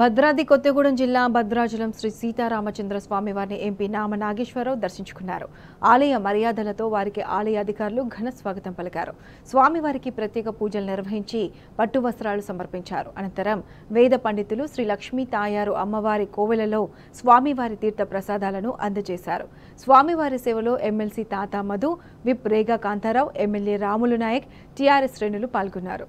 భద్రాది కొత్తగూడెం జిల్లా భద్రాచలం శ్రీ సీతారామచంద్ర స్వామి వారిని ఎంపీ నామ నాగేశ్వరరావు దర్శించుకున్నారు ఆలయ మర్యాదలతో వారికి ఆలయ అధికారులు ఘన స్వాగతం పలికారు స్వామివారికి ప్రత్యేక పూజలు నిర్వహించి పట్టు వస్త్రాలు సమర్పించారు అనంతరం వేద పండితులు శ్రీ లక్ష్మీ తాయారు అమ్మవారి కోవెలలో స్వామివారి తీర్థ ప్రసాదాలను అందజేశారు స్వామివారి సేవలో MLC Tata Madhu whip Rega Kantharao MLA Ramulu Naik TRS శ్రేణులు పాల్గొన్నారు